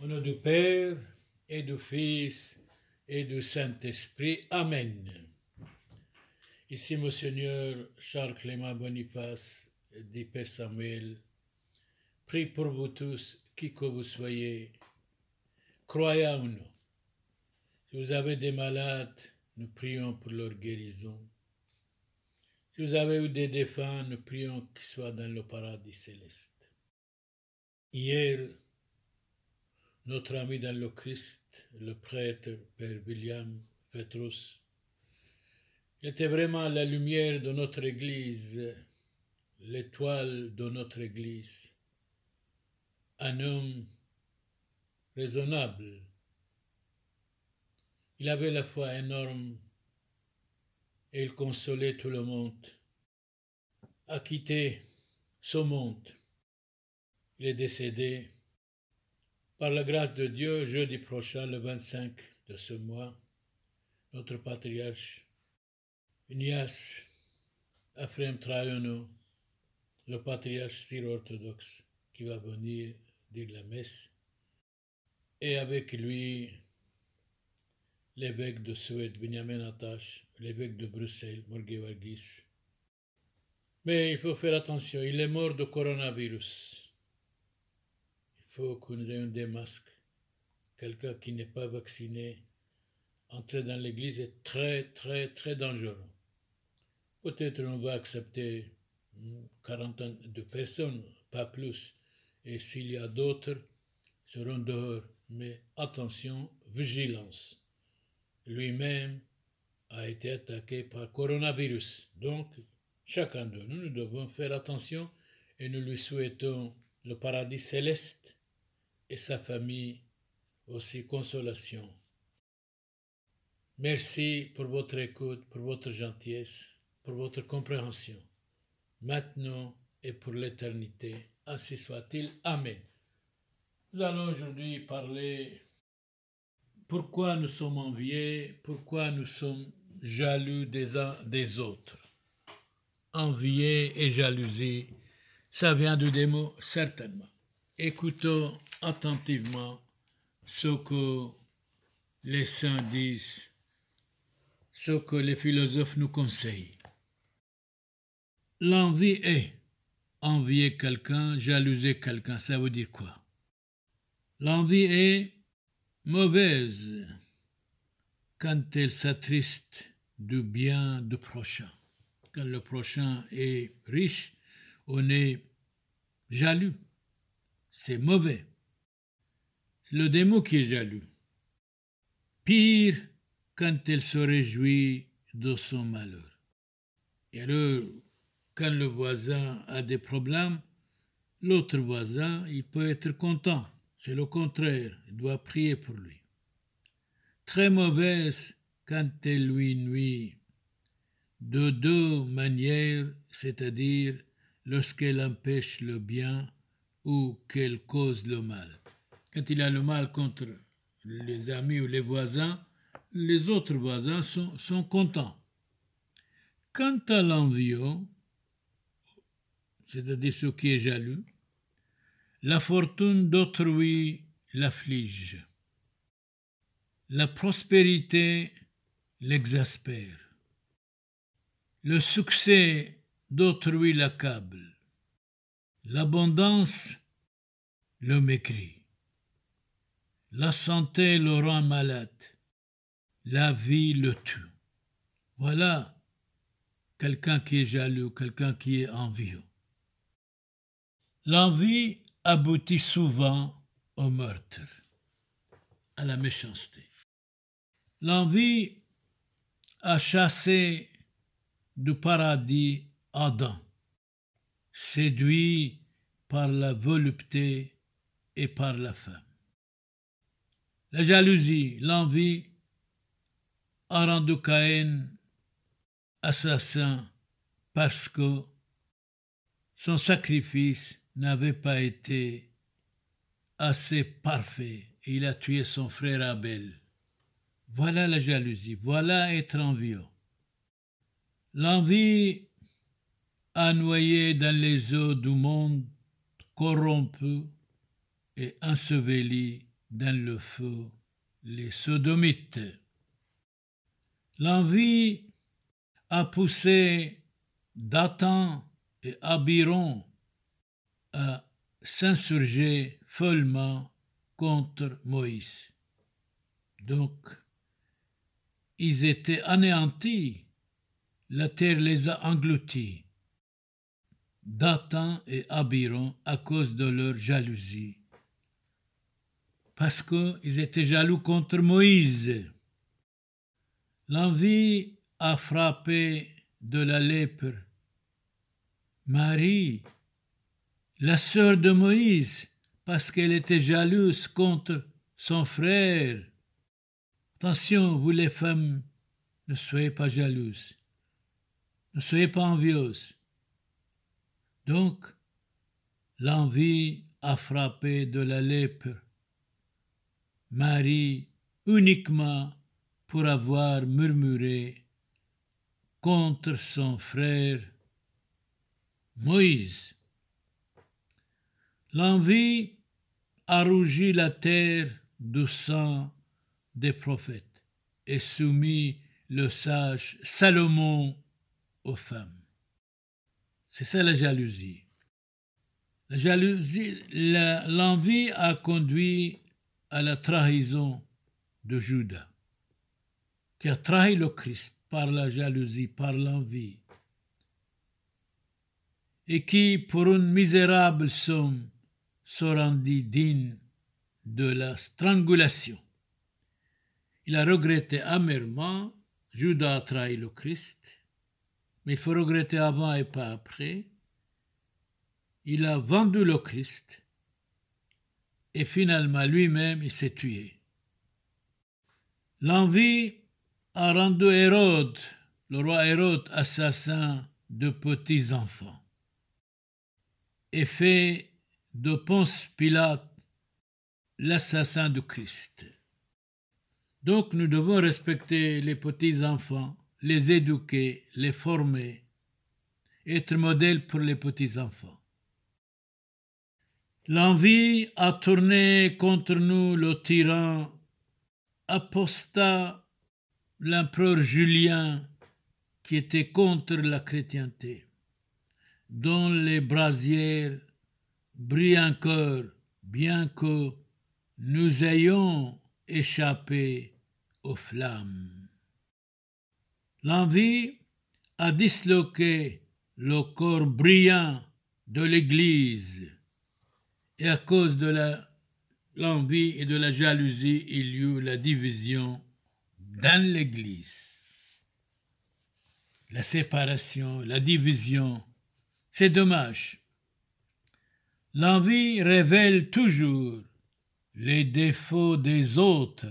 Au nom du Père et du Fils et du Saint-Esprit. Amen. Ici, Monseigneur Charles Clément Boniface, dit Père Samuel, prie pour vous tous, qui que vous soyez, croyez ou non. Si vous avez des malades, nous prions pour leur guérison. Si vous avez eu des défunts, nous prions qu'ils soient dans le paradis céleste. Hier, notre ami dans le Christ, le prêtre Père William Petrus, était vraiment la lumière de notre Église, l'étoile de notre Église, un homme raisonnable. Il avait la foi énorme et il consolait tout le monde. A quitté ce monde, il est décédé par la grâce de Dieu, jeudi prochain, le 25 de ce mois, notre patriarche Ignace Afrem Traiano, le patriarche syro-orthodoxe, qui va venir dire la messe, et avec lui l'évêque de Suède, Benjamin Attache, l'évêque de Bruxelles, Morgue Vargis. Mais il faut faire attention, il est mort de coronavirus faut qu'on ait des masques. Quelqu'un qui n'est pas vacciné, entrer dans l'église est très, très, très dangereux. Peut-être on va accepter hmm, quarantaine de personnes, pas plus. Et s'il y a d'autres, seront dehors. Mais attention, vigilance. Lui-même a été attaqué par coronavirus. Donc, chacun de nous, nous devons faire attention et nous lui souhaitons le paradis céleste et sa famille aussi consolation. Merci pour votre écoute, pour votre gentillesse, pour votre compréhension, maintenant et pour l'éternité. Ainsi soit-il. Amen. Nous allons aujourd'hui parler pourquoi nous sommes enviés, pourquoi nous sommes jaloux des uns des autres. Envier et jalousie, ça vient du démon certainement. Écoutons attentivement ce que les saints disent, ce que les philosophes nous conseillent. L'envie est envier quelqu'un, jalouser quelqu'un, ça veut dire quoi L'envie est mauvaise quand elle s'attriste du bien du prochain. Quand le prochain est riche, on est jaloux. C'est mauvais le démon qui est jaloux. Pire quand elle se réjouit de son malheur. Et alors, quand le voisin a des problèmes, l'autre voisin, il peut être content. C'est le contraire, il doit prier pour lui. Très mauvaise quand elle lui nuit, de deux manières, c'est-à-dire lorsqu'elle empêche le bien ou qu'elle cause le mal quand il a le mal contre les amis ou les voisins, les autres voisins sont, contents. Quant à l'envieux, c'est-à-dire ce qui est jaloux, la fortune d'autrui l'afflige. La prospérité l'exaspère. Le succès d'autrui l'accable. L'abondance le mécrit. La santé le rend malade. La vie le tue. Voilà quelqu'un qui est jaloux, quelqu'un qui est envieux. L'envie aboutit souvent au meurtre, à la méchanceté. L'envie a chassé du paradis Adam, séduit par la volupté et par la faim. La jalousie, l'envie a rendu Caïn assassin parce que son sacrifice n'avait pas été assez parfait il a tué son frère Abel. Voilà la jalousie, voilà être envieux. L'envie a noyé dans les eaux du monde corrompu et enseveli dans le feu les sodomites. L'envie a poussé Dathan et Abiron à s'insurger follement contre Moïse. Donc, ils étaient anéantis, la terre les a engloutis. Dathan et Abiron à cause de leur jalousie parce qu'ils étaient jaloux contre Moïse. L'envie a frappé de la lèpre. Marie, la sœur de Moïse, parce qu'elle était jalouse contre son frère. Attention, vous les femmes, ne soyez pas jalouses, ne soyez pas envieuses. Donc, l'envie a frappé de la lèpre. Marie uniquement pour avoir murmuré contre son frère Moïse. L'envie a rougi la terre du sang des prophètes et soumis le sage Salomon aux femmes. C'est ça la jalousie. La jalousie, l'envie a conduit à la trahison de Judas, qui a trahi le Christ par la jalousie, par l'envie, et qui, pour une misérable somme, se rendit digne de la strangulation. Il a regretté amèrement, Judas a trahi le Christ, mais il faut regretter avant et pas après. Il a vendu le Christ et finalement lui-même il s'est tué. L'envie a rendu Hérode, le roi Hérode, assassin de petits-enfants et fait de Ponce Pilate l'assassin du Christ. Donc nous devons respecter les petits-enfants, les éduquer, les former, être modèle pour les petits-enfants. L'envie a tourné contre nous le tyran, apostat l'empereur Julien qui était contre la chrétienté, dont les brasières brillent encore, bien que nous ayons échappé aux flammes. L'envie a disloqué le corps brillant de l'Église et à cause de l'envie et de la jalousie, il y eu la division dans l'Église. La séparation, la division, c'est dommage. L'envie révèle toujours les défauts des autres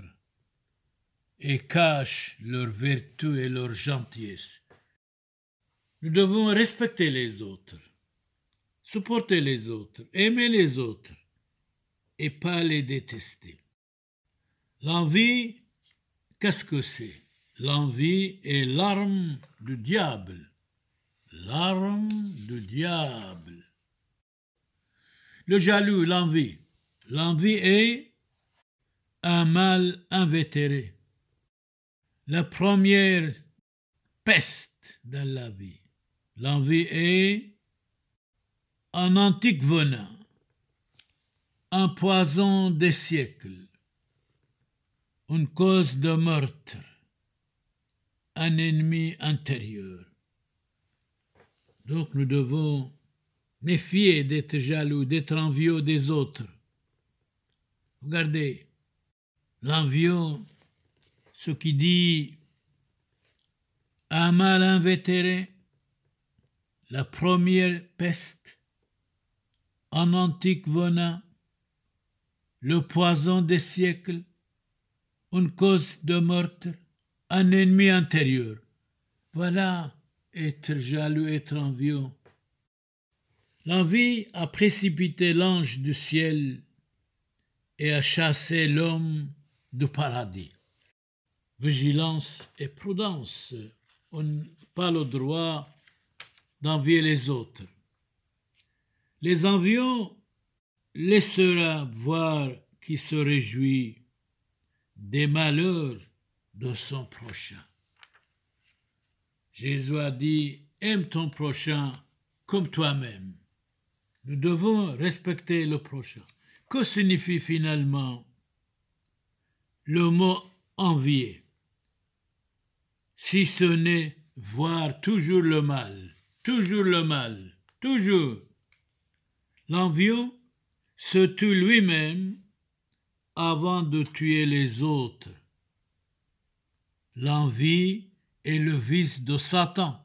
et cache leurs vertus et leur gentillesse. Nous devons respecter les autres supporter les autres, aimer les autres et pas les détester. L'envie, qu'est-ce que c'est L'envie est l'arme du diable. L'arme du diable. Le jaloux, l'envie. L'envie est un mal invétéré. La première peste dans la vie. L'envie est un antique venin, un poison des siècles, une cause de meurtre, un ennemi intérieur. Donc nous devons méfier d'être jaloux, d'être envieux des autres. Regardez, l'envieux, ce qui dit un mal invétéré, la première peste, un antique venin, le poison des siècles, une cause de meurtre, un ennemi intérieur. Voilà être jaloux, être envieux. L'envie a précipité l'ange du ciel et a chassé l'homme du paradis. Vigilance et prudence, on n'a pas le droit d'envier les autres. Les envions laissera voir qui se réjouit des malheurs de son prochain. Jésus a dit, aime ton prochain comme toi-même. Nous devons respecter le prochain. Que signifie finalement le mot envier Si ce n'est voir toujours le mal, toujours le mal, toujours L'envieux se tue lui-même avant de tuer les autres. L'envie est le vice de Satan.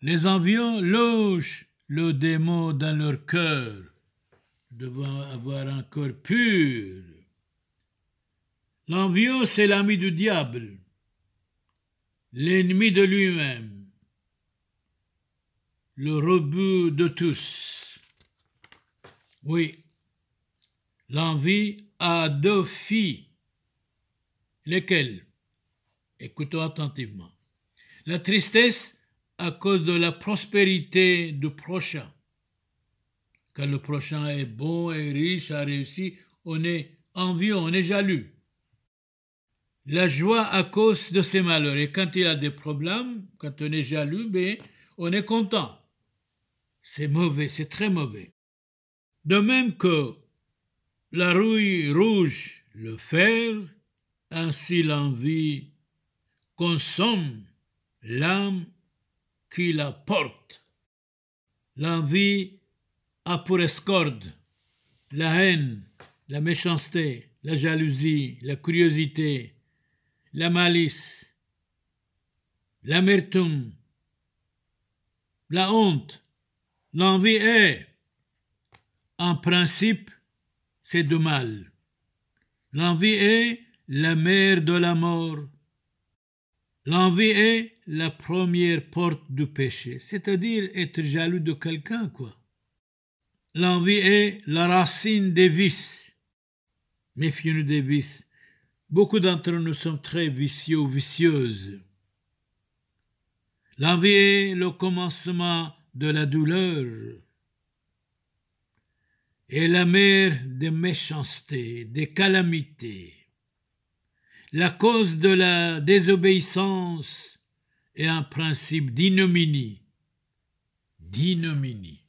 Les envieux logent le démon dans leur cœur, devant avoir un cœur pur. L'envieux, c'est l'ami du diable, l'ennemi de lui-même, le rebut de tous. Oui, l'envie a deux filles. Lesquelles Écoutons attentivement. La tristesse à cause de la prospérité du prochain. Quand le prochain est bon et riche, a réussi, on est envieux, on est jaloux. La joie à cause de ses malheurs. Et quand il a des problèmes, quand on est jaloux, ben, on est content. C'est mauvais, c'est très mauvais. De même que la rouille rouge, le fer, ainsi l'envie consomme l'âme qui la porte. L'envie a pour escorte la haine, la méchanceté, la jalousie, la curiosité, la malice, l'amertume, la honte. L'envie est en principe, c'est du mal. L'envie est la mère de la mort. L'envie est la première porte du péché, c'est-à-dire être jaloux de quelqu'un, quoi. L'envie est la racine des vices. méfiez nous des vices. Beaucoup d'entre nous sommes très vicieux vicieuses. L'envie est le commencement de la douleur est la mère des méchancetés, des calamités. La cause de la désobéissance est un principe d'innominie. D'innominie.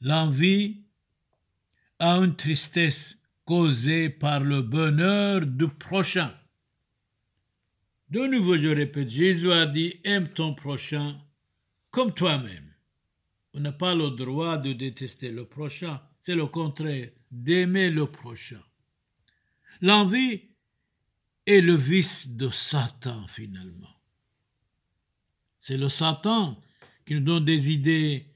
L'envie a une tristesse causée par le bonheur du prochain. De nouveau, je répète, Jésus a dit, aime ton prochain comme toi-même. On n'a pas le droit de détester le prochain, c'est le contraire, d'aimer le prochain. L'envie est le vice de Satan finalement. C'est le Satan qui nous donne des idées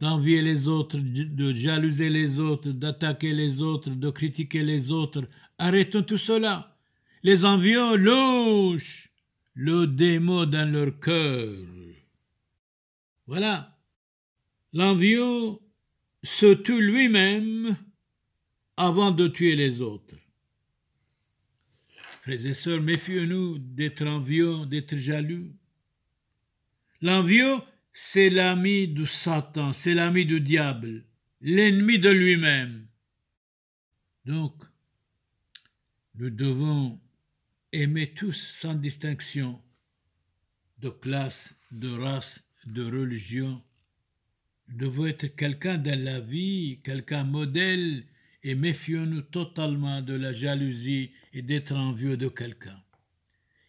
d'envier les autres, de jalouser les autres, d'attaquer les autres, de critiquer les autres. Arrêtons tout cela. Les envieux louchent le démon dans leur cœur. Voilà. L'envieux se tue lui-même avant de tuer les autres. Frères et sœurs, méfiez nous d'être envieux, d'être jaloux. L'envieux, c'est l'ami de Satan, c'est l'ami du diable, l'ennemi de lui-même. Donc, nous devons aimer tous sans distinction de classe, de race, de religion, devons être quelqu'un dans la vie, quelqu'un modèle, et méfions-nous totalement de la jalousie et d'être envieux de quelqu'un.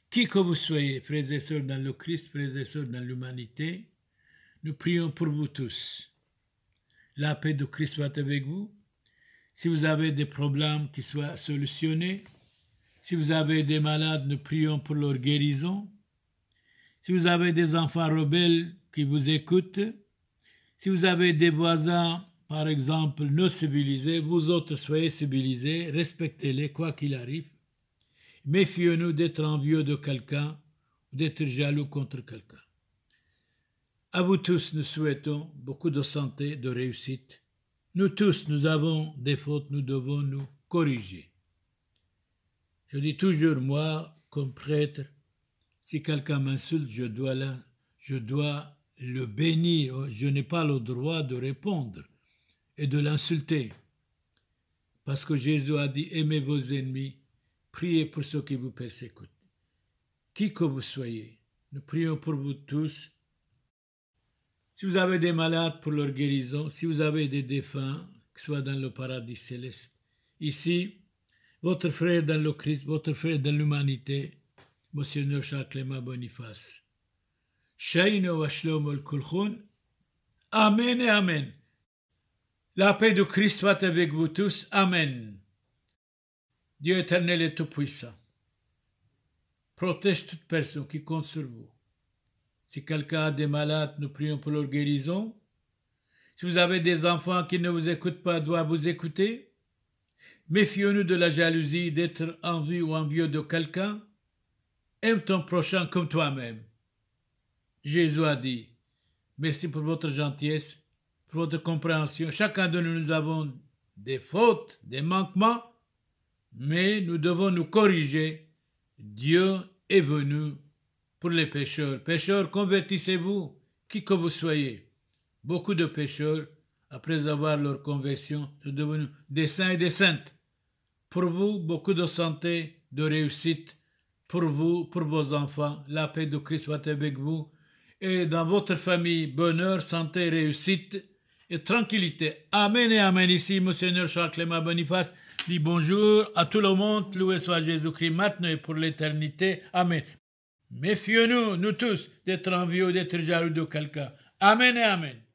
Qui que vous soyez, frères et sœurs dans le Christ, frères et sœurs dans l'humanité, nous prions pour vous tous. La paix de Christ soit avec vous. Si vous avez des problèmes qui soient solutionnés, si vous avez des malades, nous prions pour leur guérison. Si vous avez des enfants rebelles qui vous écoutent, si vous avez des voisins, par exemple, non civilisés, vous autres soyez civilisés, respectez-les quoi qu'il arrive. Méfions-nous d'être envieux de quelqu'un ou d'être jaloux contre quelqu'un. À vous tous, nous souhaitons beaucoup de santé, de réussite. Nous tous, nous avons des fautes, nous devons nous corriger. Je dis toujours, moi, comme prêtre, si quelqu'un m'insulte, je dois, je dois le bénir, je n'ai pas le droit de répondre et de l'insulter. Parce que Jésus a dit, aimez vos ennemis, priez pour ceux qui vous persécutent. Qui que vous soyez, nous prions pour vous tous. Si vous avez des malades pour leur guérison, si vous avez des défunts, que soit dans le paradis céleste, ici, votre frère dans le Christ, votre frère dans l'humanité, Monsieur Charles Clément Boniface. Kulchun. Amen et Amen. La paix de Christ soit avec vous tous. Amen. Dieu éternel et tout-puissant, protège toute personne qui compte sur vous. Si quelqu'un a des malades, nous prions pour leur guérison. Si vous avez des enfants qui ne vous écoutent pas, doivent vous écouter. Méfions-nous de la jalousie, d'être envieux ou envieux de quelqu'un. Aime ton prochain comme toi-même. Jésus a dit, merci pour votre gentillesse, pour votre compréhension. Chacun de nous, nous avons des fautes, des manquements, mais nous devons nous corriger. Dieu est venu pour les pécheurs. Pécheurs, convertissez-vous, qui que vous soyez. Beaucoup de pécheurs, après avoir leur conversion, sont devenus des saints et des saintes. Pour vous, beaucoup de santé, de réussite. Pour vous, pour vos enfants, la paix de Christ soit avec vous et dans votre famille bonheur, santé, réussite et tranquillité. Amen et Amen. Ici, Monseigneur Charles Clément Boniface dit bonjour à tout le monde, loué soit Jésus-Christ maintenant et pour l'éternité. Amen. méfiez nous nous tous, d'être envieux, d'être jaloux de quelqu'un. Amen et Amen.